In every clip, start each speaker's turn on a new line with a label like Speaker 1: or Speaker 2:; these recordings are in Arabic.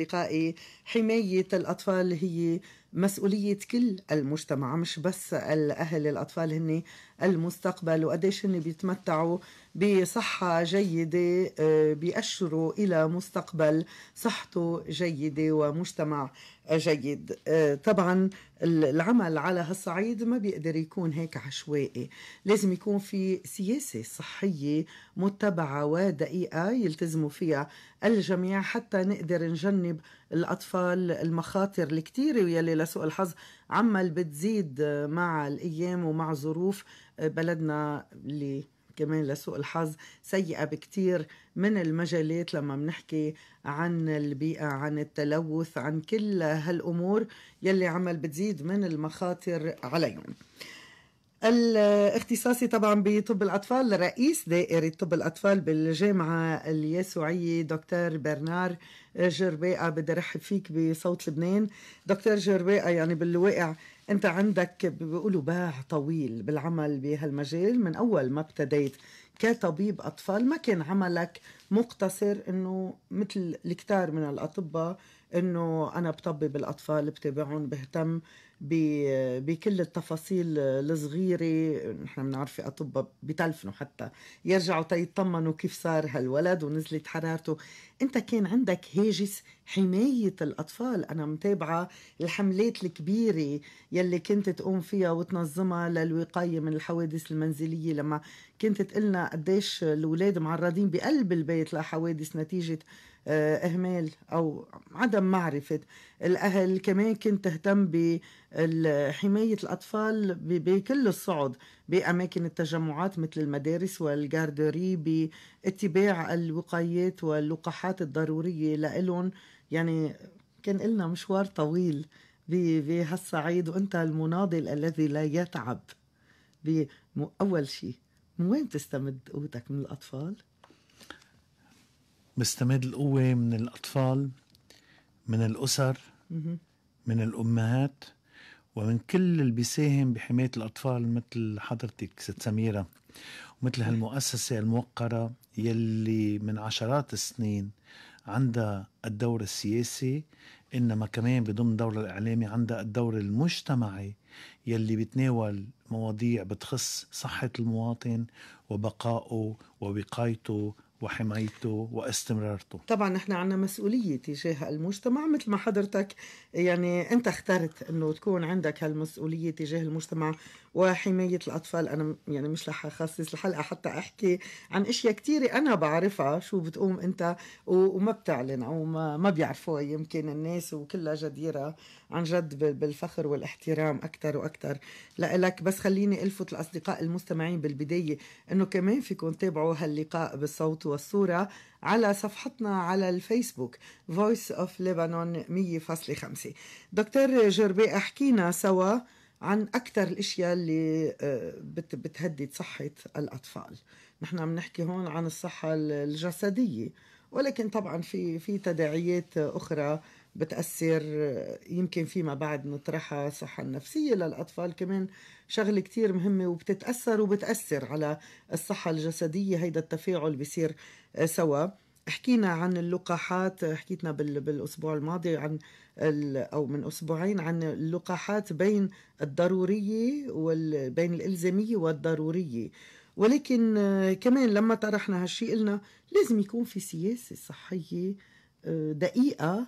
Speaker 1: أصدقائي حماية الأطفال هي مسؤولية كل المجتمع مش بس الأهل الأطفال هن المستقبل وقديش هن بيتمتعوا بصحة جيدة آه، بيأشروا إلى مستقبل صحته جيدة ومجتمع جيد آه، طبعا العمل على هالصعيد ما بيقدر يكون هيك عشوائي لازم يكون في سياسة صحية متبعة ودقيقة يلتزموا فيها الجميع حتى نقدر نجنب الأطفال المخاطر الكثيره ويلي لسوء الحظ عمل بتزيد مع الأيام ومع ظروف بلدنا اللي كمان لسوء الحظ سيئة بكثير من المجالات لما بنحكي عن البيئة عن التلوث عن كل هالأمور يلي عمل بتزيد من المخاطر عليهم الاختصاصي طبعا بطب الأطفال رئيس دائرة طب الأطفال بالجامعة اليسوعية دكتور برنار جرباقة بدي ارحب فيك بصوت لبنان دكتور جرباقة يعني بالواقع أنت عندك بيقولوا باع طويل بالعمل بهالمجال من أول ما ابتديت كطبيب أطفال ما كان عملك مقتصر انه مثل الكتار من الاطباء انه انا بطبب الاطفال بتابعهم بهتم بكل التفاصيل الصغيره نحن بنعرف اطباء بتلفنوا حتى يرجعوا تيطمنوا كيف صار هالولد ونزلت حرارته انت كان عندك هاجس حمايه الاطفال انا متابعه الحملات الكبيره يلي كنت تقوم فيها وتنظمها للوقايه من الحوادث المنزليه لما كنت تقلنا قديش الاولاد معرضين بقلب البيت وصلت لحوادث نتيجة آه، إهمال أو عدم معرفة الأهل كمان كنت تهتم بحماية الأطفال بكل الصعد بأماكن التجمعات مثل المدارس والجاردوري باتباع الوقايات واللقاحات الضرورية لإلهم يعني كان لنا مشوار طويل بهالصعيد وانت المناضل الذي لا يتعب بأول شيء من وين تستمد قوتك من
Speaker 2: الأطفال؟ بستمد القوة من الأطفال من الأسر من الأمهات ومن كل اللي بيساهم بحماية الأطفال مثل حضرتك ست سميرة ومثل هالمؤسسة الموقرة يلي من عشرات السنين عندها الدور السياسي إنما كمان بضمن دور الإعلامي عندها الدور المجتمعي يلي بتناول مواضيع بتخص صحة المواطن وبقائه ووقايته وحمايته واستمرارته
Speaker 1: طبعا نحن عنا مسؤولية تجاه المجتمع مثل ما حضرتك يعني أنت اخترت أنه تكون عندك هالمسؤولية تجاه المجتمع وحماية الأطفال أنا يعني مش رح أخصص الحلقة حتى أحكي عن أشياء كثيرة أنا بعرفها شو بتقوم أنت وما بتعلن أو ما, ما بيعرفوها يمكن الناس وكلها جديرة عن جد بالفخر والاحترام أكثر وأكثر لك بس خليني ألفت الأصدقاء المستمعين بالبداية أنه كمان فيكم تابعوا هاللقاء بالصوت والصورة على صفحتنا على الفيسبوك Voice of Lebanon 100.5 دكتور جربي احكينا سوا عن أكثر الأشياء اللي آه، بتهدد صحة الأطفال نحن عم نحكي هون عن الصحة الجسدية ولكن طبعا في في تداعيات أخرى بتأثر يمكن فيما بعد نطرحها الصحة النفسية للأطفال كمان شغلة كتير مهمة وبتتأثر وبتأثر على الصحة الجسدية هيدا التفاعل بيصير آه، سوا حكينا عن اللقاحات حكيتنا بالاسبوع الماضي عن او من اسبوعين عن اللقاحات بين الضروريه وبين الالزاميه والضروريه ولكن آه، كمان لما طرحنا هالشيء قلنا لازم يكون في سياسه صحيه آه، دقيقه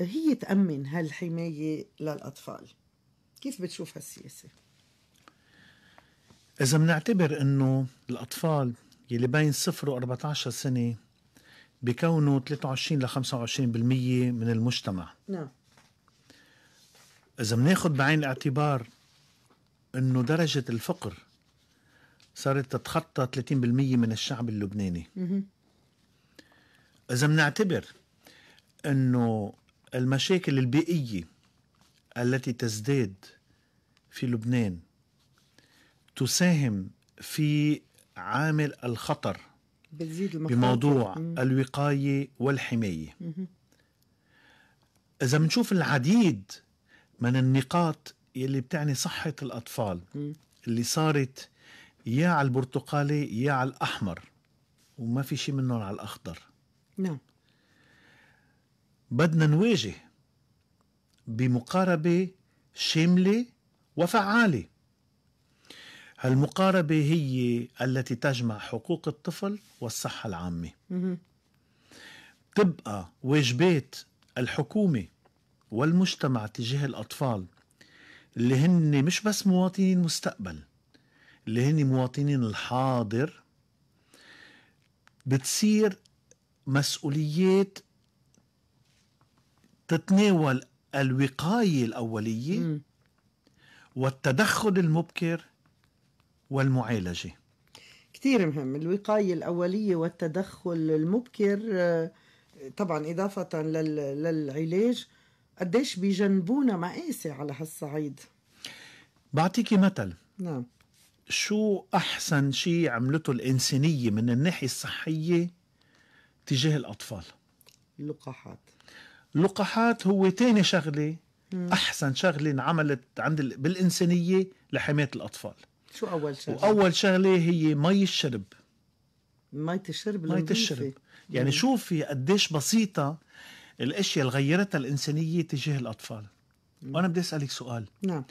Speaker 1: هي تأمن هالحماية للأطفال كيف بتشوف هالسياسة؟
Speaker 2: إذا بنعتبر إنه الأطفال يلي بين صفر و 14 سنة بيكونوا 23 ل 25% من المجتمع نعم إذا بناخد بعين الاعتبار إنه درجة الفقر صارت تتخطى 30% من الشعب اللبناني مه. إذا بنعتبر إنه المشاكل البيئية التي تزداد في لبنان تساهم في عامل الخطر
Speaker 1: بتزيد بموضوع
Speaker 2: الوقاية والحماية إذا بنشوف العديد من النقاط يلي بتعني صحة الأطفال اللي صارت يا على البرتقالي يا على الأحمر وما في شيء منهم على الأخضر نعم بدنا نواجه بمقاربة شاملة وفعالة هالمقاربة هي التي تجمع حقوق الطفل والصحة العامة تبقى واجبات الحكومة والمجتمع تجاه الأطفال اللي هن مش بس مواطنين المستقبل اللي هن مواطنين الحاضر بتصير مسؤوليات تتناول الوقايه الاوليه م. والتدخل المبكر والمعالجه
Speaker 1: كثير مهم الوقايه الاوليه والتدخل المبكر آه، طبعا اضافه للعلاج قديش بيجنبونا مآسي على هالصعيد
Speaker 2: بعطيكي مثل نعم شو احسن شيء عملته الانسانيه من الناحيه الصحيه تجاه الاطفال اللقاحات اللقاحات هو تاني شغله احسن شغله انعملت عند ال... بالانسانيه لحمايه الاطفال
Speaker 1: شو اول شغله
Speaker 2: واول شغله هي مي الشرب مية الشرب مية الشرب يعني شوفي قديش بسيطة الأشياء اللي غيرتها الإنسانية تجاه الأطفال مم. وأنا بدي أسألك سؤال نعم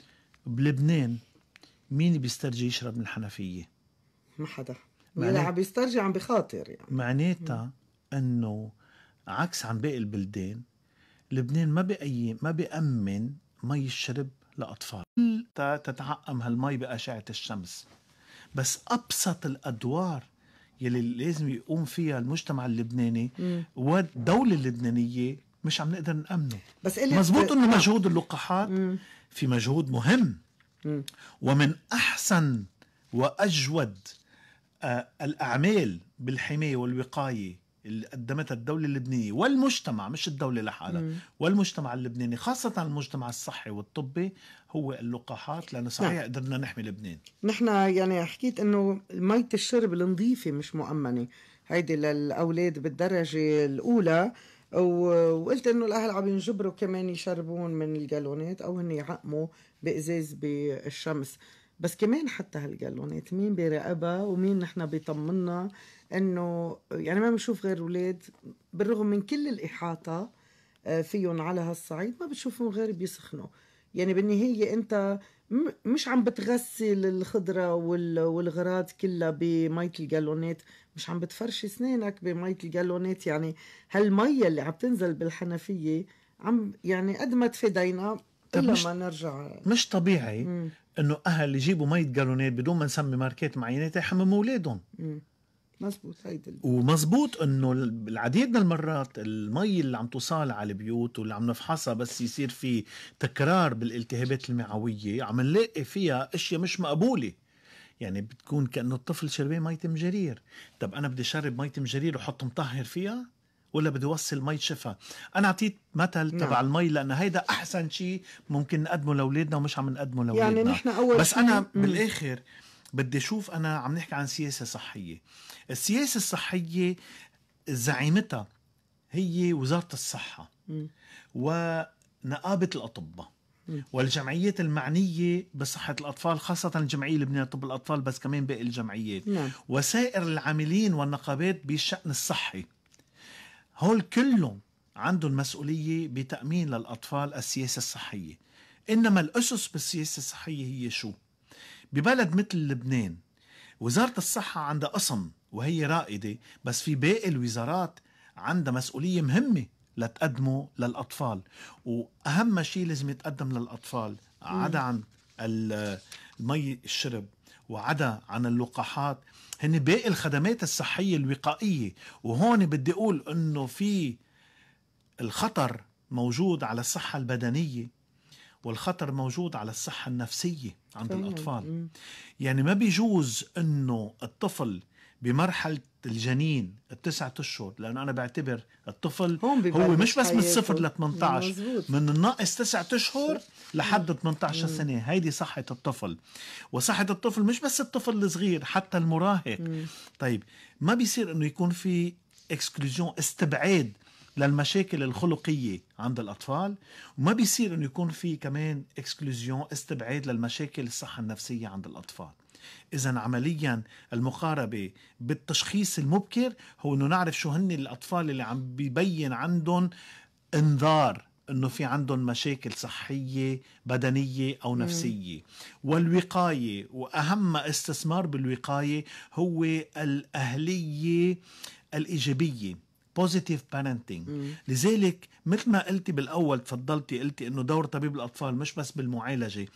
Speaker 2: بلبنان مين بيسترجي يشرب من الحنفية؟ ما حدا اللي عم بيسترجي عم بخاطر يعني معناتها أنه عكس عن باقي البلدان لبنان ما بأي ما بأمن مي الشرب لأطفال تتعقم هالمي بأشعة الشمس بس أبسط الأدوار يلي لازم يقوم فيها المجتمع اللبناني والدولة اللبنانية مش عم نقدر نأمنه بس مزبوط انه مجهود اللقاحات في مجهود مهم ومن احسن واجود آه، الاعمال بالحمايه والوقايه اللي قدمتها الدولة اللبنانية والمجتمع مش الدولة لحالها والمجتمع اللبناني خاصة المجتمع الصحي والطبي هو اللقاحات لأنه صحيح نعم. قدرنا نحمي لبنان
Speaker 1: نحن يعني حكيت أنه مية الشرب النظيفة مش مؤمنة هيدي للأولاد بالدرجة الأولى وقلت انه الاهل عم ينجبروا كمان يشربون من الجالونات او هن يعقموا بازاز بالشمس بس كمان حتى هالجالونات يعني مين بيراقبها ومين نحن بيطمنا انه يعني ما بنشوف غير اولاد بالرغم من كل الاحاطه آه، فيهم على هالصعيد ما بتشوفهم غير بيسخنوا يعني بالنهايه انت مش عم بتغسل الخضرة والغراض كلها بمية الجالونات مش عم بتفرش اسنانك بمية الجالونات يعني هالمية اللي عم تنزل بالحنفية عم يعني قد ما تفيدينا طيب مش, ما نرجع
Speaker 2: مش طبيعي مم. انه اهل يجيبوا مية جالونات بدون ما نسمي ماركات معينه تيحمموا اولادهم مزبوط هيدي ومزبوط انه العديد من المرات المي اللي عم توصل على البيوت واللي عم نفحصها بس يصير في تكرار بالالتهابات المعويه عم نلاقي فيها اشياء مش مقبوله يعني بتكون كانه الطفل شربان مي تمجرير طب انا بدي اشرب مي تمجرير وحط مطهر فيها ولا بدي وصل مي شفا انا اعطيت مثل نعم. تبع المي لان هيدا احسن شيء ممكن نقدمه لاولادنا ومش عم نقدمه يعني لاولادنا يعني نحن اول بس انا م. بالاخر بدي اشوف انا عم نحكي عن سياسه صحيه السياسه الصحيه زعيمتها هي وزاره الصحه م. ونقابه الاطباء والجمعيات المعنية بصحة الأطفال خاصة الجمعية اللبنانية لطب الأطفال بس كمان باقي الجمعيات نعم. وسائر العاملين والنقابات بالشأن الصحي هول كلهم عندهم مسؤولية بتأمين للأطفال السياسة الصحية إنما الأسس بالسياسة الصحية هي شو؟ ببلد مثل لبنان وزارة الصحة عندها قسم وهي رائدة بس في باقي الوزارات عندها مسؤولية مهمة لتقدمه للأطفال وأهم شيء لازم يتقدم للأطفال عدا عن المي الشرب وعدا عن اللقاحات هن باقي الخدمات الصحية الوقائية وهون بدي أقول أنه في الخطر موجود على الصحة البدنية والخطر موجود على الصحة النفسية عند الأطفال يعني ما بيجوز أنه الطفل بمرحله الجنين التسعة اشهر لانه انا بعتبر الطفل هو مش بس من صفر ل 18 من الناقص تسعة اشهر لحد 18 سنه هيدي صحه الطفل وصحه الطفل مش بس الطفل الصغير حتى المراهق طيب ما بيصير انه يكون في إكسكلوزيون استبعاد للمشاكل الخلقيه عند الاطفال وما بيصير انه يكون في كمان اكسكلوزيون استبعاد للمشاكل الصحه النفسيه عند الاطفال اذا عمليا المقاربه بالتشخيص المبكر هو انه نعرف شو هن الاطفال اللي عم ببين عندهم انذار انه في عندهم مشاكل صحيه بدنيه او نفسيه والوقايه واهم استثمار بالوقايه هو الاهليه الايجابيه بوزيتيف بارنتنج لذلك مثل ما قلتي بالاول تفضلتي قلتي انه دور طبيب الاطفال مش بس بالمعالجه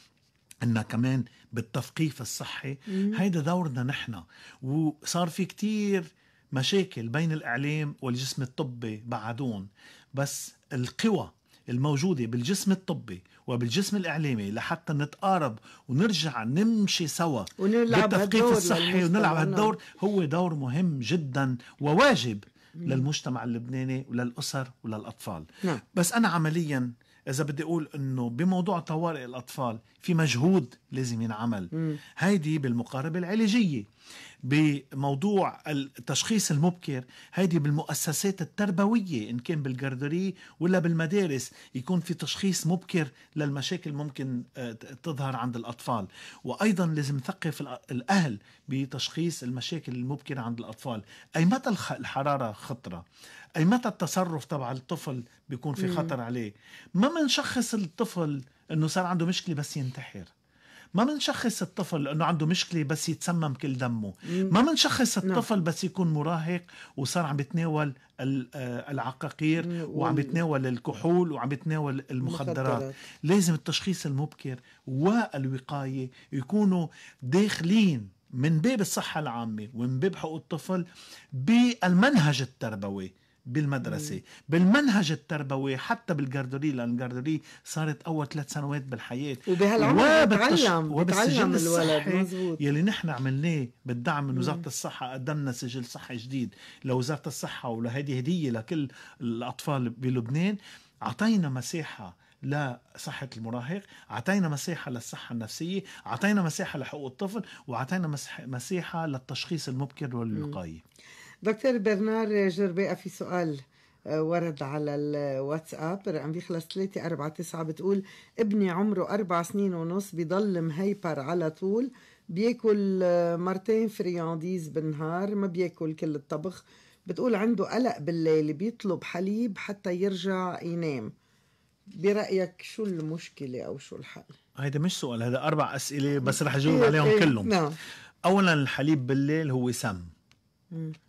Speaker 2: أن كمان بالتثقيف الصحي هيدا دورنا نحن وصار في كتير مشاكل بين الإعلام والجسم الطبي بعدون بس القوى الموجودة بالجسم الطبي وبالجسم الإعلامي لحتى نتقارب ونرجع نمشي سوا ونلعب بالتثقيف الصحي ونلعب نعم. هالدور هو دور مهم جدا وواجب للمجتمع اللبناني وللأسر وللأطفال نعم. بس أنا عملياً اذا بدي اقول انه بموضوع طوارئ الاطفال في مجهود لازم ينعمل هيدي بالمقاربه العلاجيه بموضوع التشخيص المبكر هيدي بالمؤسسات التربوية إن كان بالجردري ولا بالمدارس يكون في تشخيص مبكر للمشاكل ممكن آه، تظهر عند الأطفال وأيضا لازم نثقف الأهل بتشخيص المشاكل المبكرة عند الأطفال أي متى الحرارة خطرة أي متى التصرف تبع الطفل بيكون في خطر عليه ما بنشخص الطفل انه صار عنده مشكله بس ينتحر ما بنشخص الطفل لانه عنده مشكله بس يتسمم كل دمه ما بنشخص نعم. الطفل بس يكون مراهق وصار عم يتناول آه، العقاقير وعم يتناول الكحول وعم يتناول المخدرات لازم التشخيص المبكر والوقايه يكونوا داخلين من باب الصحه العامه ومن باب حقوق الطفل بالمنهج التربوي بالمدرسة بالمنهج التربوي حتى بالجاردوري لأن الجاردوري صارت أول ثلاث سنوات بالحياة وبهالعمر بتعلم بتعلم الولد مزبوط. يلي نحن عملناه بالدعم من وزارة الصحة قدمنا سجل صحي جديد لوزارة الصحة ولهيدي هدية لكل الأطفال بلبنان أعطينا مساحة لصحة المراهق أعطينا مساحة للصحة النفسية أعطينا مساحة لحقوق الطفل وأعطينا مساحة للتشخيص المبكر والوقاية
Speaker 1: دكتور برنار جرباقة في سؤال آه، ورد على الواتساب رقم بيخلص 3 4 9 بتقول ابني عمره أربع سنين ونص بضل مهيبر على طول بياكل آه، مرتين فريانديز بالنهار ما بياكل كل الطبخ بتقول عنده قلق بالليل بيطلب حليب حتى يرجع ينام برأيك شو المشكلة أو شو الحل؟
Speaker 2: هيدا مش سؤال هذا أربع أسئلة بس إيه، رح أجاوب إيه، عليهم إيه، كلهم نعم. أولا الحليب بالليل هو سم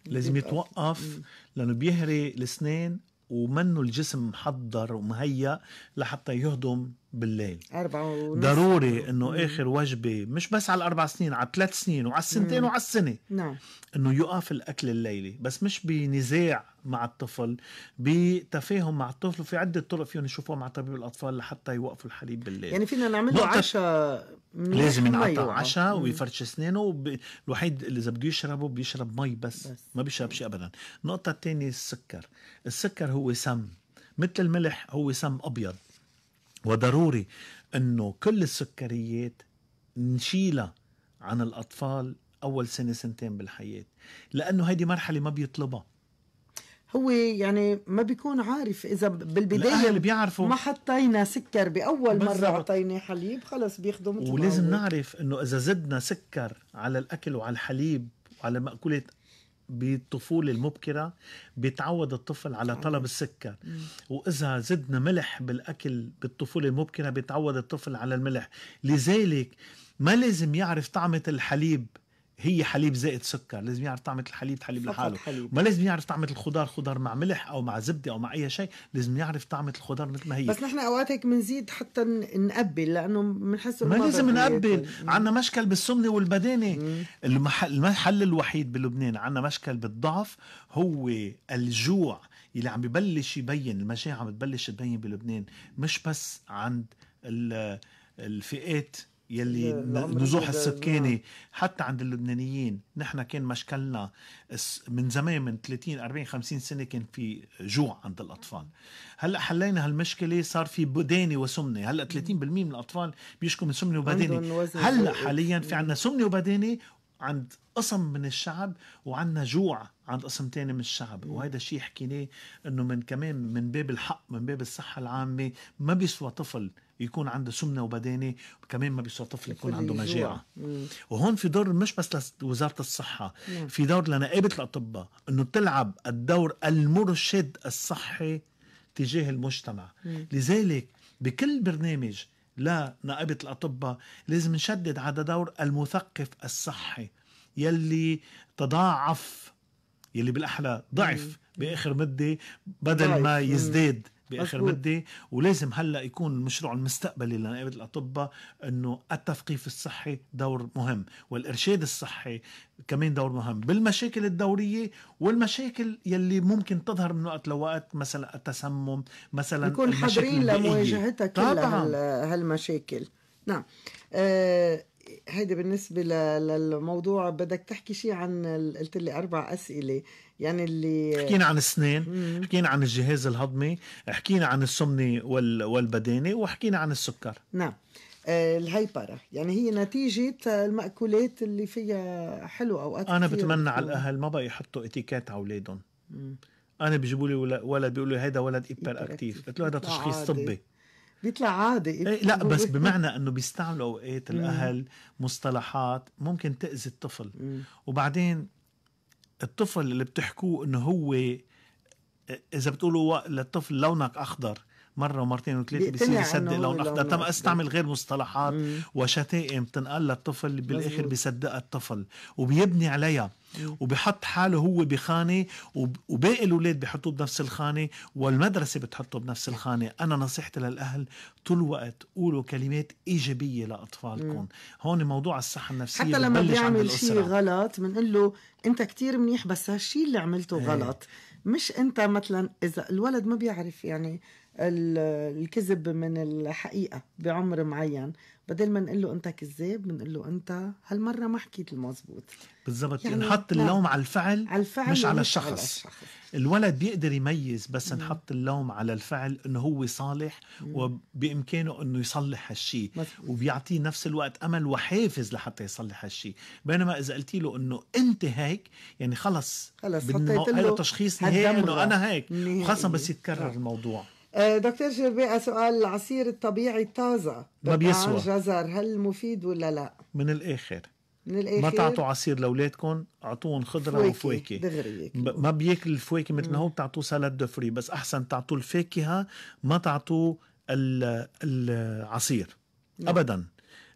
Speaker 2: لازم يتوقف لانه بيهري الاسنان ومنه الجسم محضر ومهيأ لحتى يهضم بالليل
Speaker 1: أربعة ونص. ضروري انه
Speaker 2: اخر وجبه مش بس على الاربع سنين على الثلاث سنين وعلى السنتين وعلى السنه نعم انه يوقف الاكل الليلي بس مش بنزاع مع الطفل بتفاهم مع الطفل وفي عده طرق فيهم يشوفوها مع طبيب الاطفال لحتى يوقفوا الحليب بالليل يعني فينا نعمل له عشاء لازم ينقطع عشاء ويفرش اسنانه وب... الوحيد اللي اذا بده يشربه بيشرب مي بس, بس. ما بيشرب شيء ابدا النقطه الثانيه السكر السكر هو سم مثل الملح هو سم ابيض وضروري انه كل السكريات نشيلها عن الاطفال اول سنه سنتين بالحياه لانه هيدي مرحله ما بيطلبها
Speaker 1: هو يعني ما بيكون عارف اذا بالبدايه بيعرفوا ما حطينا سكر باول مره اعطيناه حليب خلص بياخذوا
Speaker 2: مثل ولازم معه. نعرف انه اذا زدنا سكر على الاكل وعلى الحليب وعلى مأكولات بالطفولة المبكرة بيتعود الطفل على طلب السكر وإذا زدنا ملح بالأكل بالطفولة المبكرة بيتعود الطفل على الملح لذلك ما لازم يعرف طعمة الحليب هي حليب زائد سكر لازم يعرف طعمه الحليب حليب لحاله حليب. ما لازم يعرف طعمه الخضار خضار مع ملح او مع زبده او مع اي شيء لازم يعرف طعمه الخضار مثل ما هي بس
Speaker 1: نحن اوقات هيك بنزيد حتى نقبل لانه بنحس ما لازم نقبل عندنا
Speaker 2: مشكل بالسمنه والبدانه المحل, المحل الوحيد بلبنان عندنا مشكل بالضعف هو الجوع اللي عم ببلش يبين المشاعر عم تبلش تبين بلبنان مش بس عند الفئات يلي نزوح السكاني حتى عند اللبنانيين نحن كان مشكلنا من زمان من 30 40 50 سنه كان في جوع عند الاطفال هلا حلينا هالمشكله صار في بداني وسمنه هلا 30% من الاطفال بيشكوا من سمنه وبداني هلا حاليا في عندنا سمنه وبداني عند قسم من الشعب وعندنا جوع عند قسم تاني من الشعب وهذا الشيء حكيناه انه من كمان من باب الحق من باب الصحه العامه ما بيسوى طفل يكون عنده سمنه وبدانه كمان ما بيصير طفل يكون عنده مجاعه وهون في دور مش بس لوزاره الصحه مم. نعم. في دور لنقابه الاطباء انه تلعب الدور المرشد الصحي تجاه المجتمع مم. لذلك بكل برنامج لنقابه الاطباء لازم نشدد على دور المثقف الصحي يلي تضاعف يلي بالاحلى ضعف باخر مده بدل ما يزداد باخر بدي ولازم هلا يكون المشروع المستقبلي لنقابه الاطباء انه التثقيف الصحي دور مهم والارشاد الصحي كمان دور مهم بالمشاكل الدوريه والمشاكل يلي ممكن تظهر من وقت لوقت مثلا التسمم مثلا يكون حاضرين لمواجهتها كل
Speaker 1: هالمشاكل نعم أه هيدا بالنسبة للموضوع بدك تحكي شيء عن قلت لي أربع أسئلة يعني اللي حكينا عن
Speaker 2: السنين مم. حكينا عن الجهاز الهضمي حكينا عن السمنة وال... والبدانة وحكينا عن السكر
Speaker 1: نعم آه، الهيبرة يعني هي نتيجة المأكولات اللي فيها حلو أوقات أنا بتمنى على الأهل
Speaker 2: ما بقى يحطوا اتيكات على أولادهم أنا بيجيبوا لي ولد بيقولوا لي هيدا ولد إيبر أكتيف قلت له هذا تشخيص طبي
Speaker 1: بيطلع عادي إيه، إيه، لا إيه، بس بمعنى
Speaker 2: انه بيستعملوا اوقات الاهل مصطلحات ممكن تاذي الطفل مم. وبعدين الطفل اللي بتحكوه انه هو اذا بتقولوا للطفل لونك اخضر مره ومرتين وثلاثه بيصير يصدق لون اخضر تم استعمل غير مصطلحات مم. وشتائم تنقل للطفل بالاخر بيصدقها الطفل وبيبني عليها وبحط حاله هو بخانه وباقي الاولاد بحطوه بنفس الخانه والمدرسه بتحطه بنفس الخانه انا نصيحتي للاهل طول الوقت قولوا كلمات ايجابيه لاطفالكم هون موضوع الصحه النفسيه حتى لما بيعمل شيء
Speaker 1: غلط بنقول له انت كثير منيح بس هالشيء اللي عملته إيه. غلط مش انت مثلا اذا الولد ما بيعرف يعني الكذب من الحقيقة بعمر معين بدل ما نقول له أنت كذاب بنقول له أنت هالمرة ما حكيت المزبوط
Speaker 2: بالضبط يعني نحط اللوم على الفعل, على الفعل مش على الشخص. على الشخص الولد بيقدر يميز بس نحط اللوم على الفعل انه هو صالح مم. وبامكانه انه يصلح هالشيء وبيعطيه نفس الوقت امل وحافز لحتى يصلح هالشيء بينما اذا قلتي له انه انت هيك يعني خلص خلص حطيت له تشخيص نهائي انه انا هيك وخاصه بس يتكرر آه. الموضوع
Speaker 1: آه، دكتور جرباء سؤال العصير الطبيعي الطازة ما بيسوى جزر هل مفيد ولا لا؟
Speaker 2: من الآخر
Speaker 1: من الاخر ما تعطوا
Speaker 2: عصير لاولادكم اعطوهم خضره وفواكه دغري ما بياكل الفواكه مثل ما هو بتعطوه سالاد دو فري بس احسن تعطوه الفاكهه ما تعطوه العصير مم. ابدا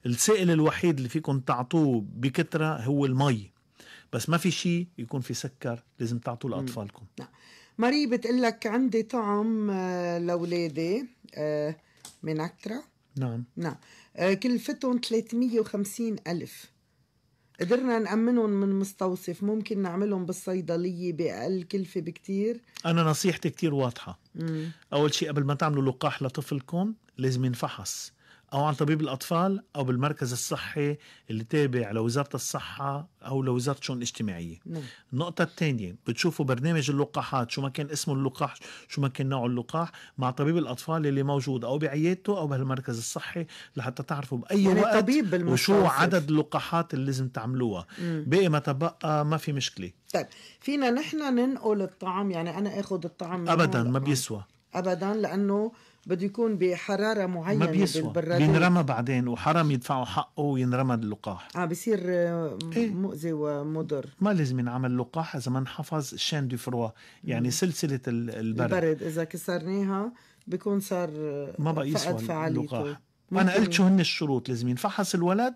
Speaker 2: السائل الوحيد اللي فيكم تعطوه بكثره هو المي بس ما في شيء يكون في سكر لازم تعطوه لاطفالكم مم. نعم.
Speaker 1: ماري بتقول لك عندي طعم آه، لاولادي آه، من أكترا نعم نعم آه، كلفتهم 350 ألف قدرنا نأمنهم من مستوصف ممكن نعملهم بالصيدلية بأقل كلفة بكتير
Speaker 2: أنا نصيحتي كتير واضحة مم. أول شيء قبل ما تعملوا لقاح لطفلكم لازم ينفحص او عن طبيب الاطفال او بالمركز الصحي اللي تابع لوزاره الصحه او لوزاره الشؤون الاجتماعيه نعم. النقطه الثانيه بتشوفوا برنامج اللقاحات شو ما كان اسمه اللقاح شو ما كان نوع اللقاح مع طبيب الاطفال اللي موجود او بعيادته او بهالمركز الصحي لحتى تعرفوا باي يعني وقت طبيب وشو عدد اللقاحات اللي لازم تعملوها باقي ما تبقى ما في مشكله
Speaker 1: طيب فينا نحن ننقل الطعام يعني انا اخذ الطعام ابدا
Speaker 2: ما بيسوى
Speaker 1: ابدا لانه بده يكون بحراره معينه ما بيسوى ينرمى بينرمى
Speaker 2: بعدين وحرام يدفعوا حقه وينرمى اللقاح اه بصير آه، إيه. مؤذي إيه؟ ومضر ما لازم ينعمل لقاح اذا ما انحفظ الشان دي فروا يعني سلسله البرد البرد اذا كسرناها بيكون صار آه، ما بقى يسوى اللقاح انا قلت شو هن الشروط لازم ينفحص الولد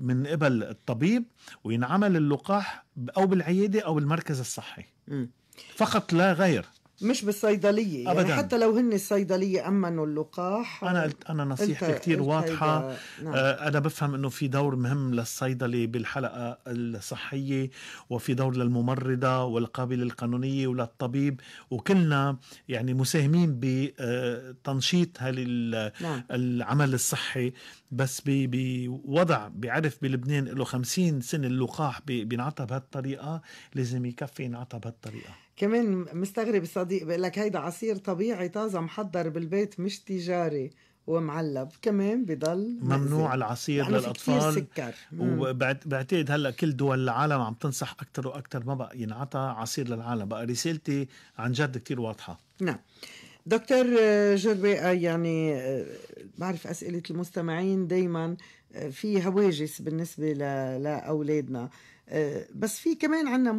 Speaker 2: من قبل الطبيب وينعمل اللقاح او بالعياده او بالمركز الصحي مم. فقط لا غير مش بالصيدليه يعني أبداً. يعني حتى
Speaker 1: لو هن الصيدليه امنوا
Speaker 2: اللقاح انا قلت انا نصيحتي كثير واضحه نعم. آه، انا بفهم انه في دور مهم للصيدلي بالحلقه الصحيه وفي دور للممرضه والقابله القانونيه وللطبيب وكلنا يعني مساهمين بتنشيط آه، هال نعم. العمل الصحي بس بوضع بعرف بلبنان له 50 سنه اللقاح بينعطى بهالطريقه لازم يكفي ينعطى بهالطريقه
Speaker 1: كمان مستغرب الصديق بقول لك هيدا عصير طبيعي طازه محضر بالبيت مش تجاري ومعلب كمان بضل ممنوع مأزل.
Speaker 2: العصير يعني للاطفال سكر وبعتقد هلا كل دول العالم عم تنصح اكثر واكثر ما بقى ينعطى عصير للعالم بقى رسالتي عن جد كثير واضحه
Speaker 1: نعم دكتور آه، جربيقة آه، يعني آه، بعرف أسئلة المستمعين دايما في هواجس بالنسبة لأولادنا بس في كمان عندنا